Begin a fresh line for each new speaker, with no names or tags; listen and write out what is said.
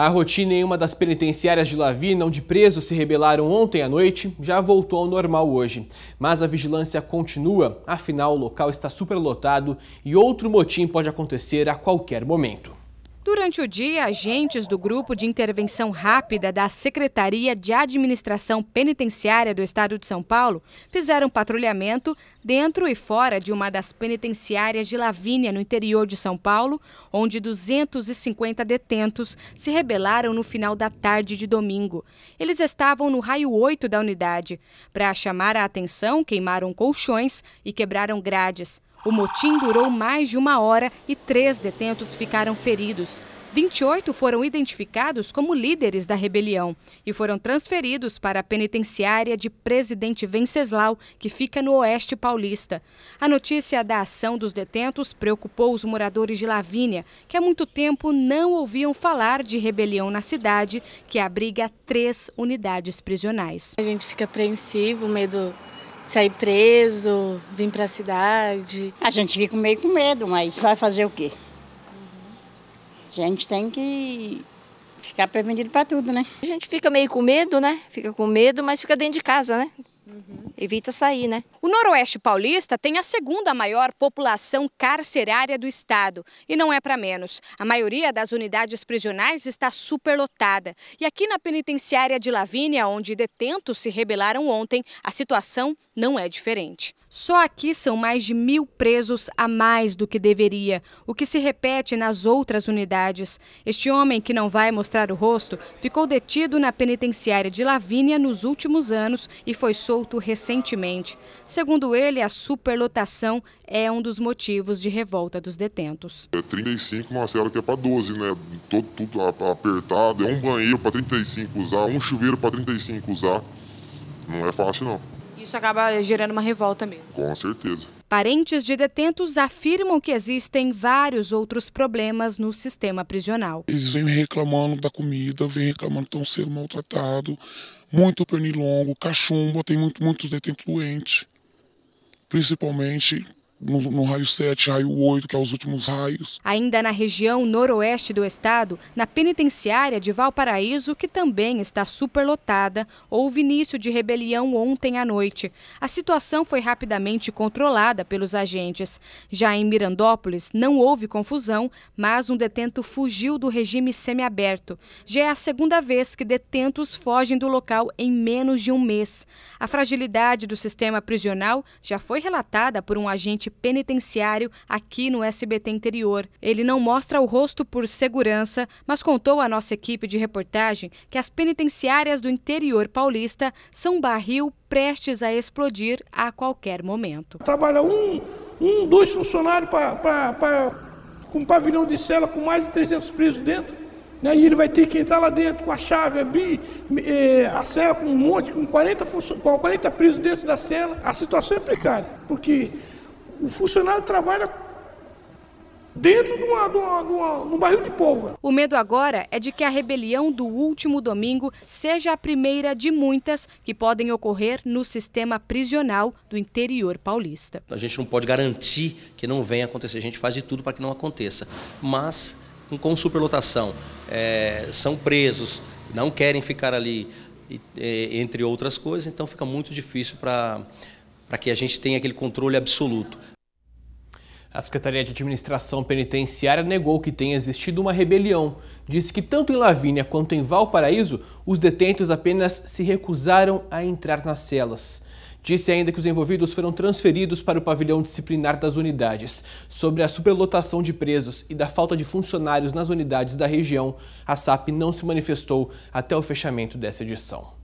A rotina em uma das penitenciárias de Lavina, onde presos se rebelaram ontem à noite, já voltou ao normal hoje. Mas a vigilância continua, afinal o local está superlotado e outro motim pode acontecer a qualquer momento.
Durante o dia, agentes do Grupo de Intervenção Rápida da Secretaria de Administração Penitenciária do Estado de São Paulo fizeram patrulhamento dentro e fora de uma das penitenciárias de Lavínia, no interior de São Paulo, onde 250 detentos se rebelaram no final da tarde de domingo. Eles estavam no raio 8 da unidade. Para chamar a atenção, queimaram colchões e quebraram grades. O motim durou mais de uma hora e três detentos ficaram feridos. 28 foram identificados como líderes da rebelião e foram transferidos para a penitenciária de Presidente Venceslau, que fica no oeste paulista. A notícia da ação dos detentos preocupou os moradores de Lavínia, que há muito tempo não ouviam falar de rebelião na cidade, que abriga três unidades prisionais. A gente fica apreensivo, medo sair preso, vir para a cidade. A gente fica meio com medo, mas vai fazer o quê? A gente tem que ficar prevenido para tudo, né? A gente fica meio com medo, né? Fica com medo, mas fica dentro de casa, né? evita sair, né? O Noroeste Paulista tem a segunda maior população carcerária do estado. E não é para menos. A maioria das unidades prisionais está superlotada. E aqui na penitenciária de Lavínia, onde detentos se rebelaram ontem, a situação não é diferente. Só aqui são mais de mil presos a mais do que deveria, o que se repete nas outras unidades. Este homem, que não vai mostrar o rosto, ficou detido na penitenciária de Lavínia nos últimos anos e foi solto recentemente recentemente. Segundo ele, a superlotação é um dos motivos de revolta dos detentos.
É 35, cela que é para 12, né? Todo, tudo apertado, é um banheiro para 35 usar, um chuveiro para 35 usar. Não é fácil, não.
Isso acaba gerando uma revolta mesmo.
Com certeza.
Parentes de detentos afirmam que existem vários outros problemas no sistema prisional. Eles vêm reclamando da comida, vêm reclamando que estão sendo maltratados, muito pernilongo, cachumba, tem muito, muito detento doente. Principalmente no, no, raio 7, raio 8, que é os últimos raios. Ainda na região noroeste do estado, na penitenciária de Valparaíso, que também está superlotada, houve início de rebelião ontem à noite. A situação foi rapidamente controlada pelos agentes. Já em Mirandópolis, não houve confusão, mas um detento fugiu do regime semiaberto. Já é a segunda vez que detentos fogem do local em menos de um mês. A fragilidade do sistema prisional já foi relatada por um agente penitenciário aqui no SBT Interior. Ele não mostra o rosto por segurança, mas contou à nossa equipe de reportagem que as penitenciárias do interior paulista são barril prestes a explodir a qualquer momento.
Trabalha um, um dois funcionários para com um pavilhão de cela com mais de 300 presos dentro. Né? E ele vai ter que entrar lá dentro com a chave, abrir é, a cela com um monte, com 40, com 40 presos dentro da cela. A situação é precária, porque o funcionário trabalha
dentro de, uma, de, uma, de, uma, de um barril de pólvora. O medo agora é de que a rebelião do último domingo seja a primeira de muitas que podem ocorrer no sistema prisional do interior paulista.
A gente não pode garantir que não venha acontecer, a gente faz de tudo para que não aconteça, mas com superlotação, é, são presos, não querem ficar ali, é, entre outras coisas, então fica muito difícil para para que a gente tenha aquele controle absoluto. A Secretaria de Administração Penitenciária negou que tenha existido uma rebelião. Disse que tanto em Lavínia quanto em Valparaíso, os detentos apenas se recusaram a entrar nas celas. Disse ainda que os envolvidos foram transferidos para o pavilhão disciplinar das unidades. Sobre a superlotação de presos e da falta de funcionários nas unidades da região, a SAP não se manifestou até o fechamento dessa edição.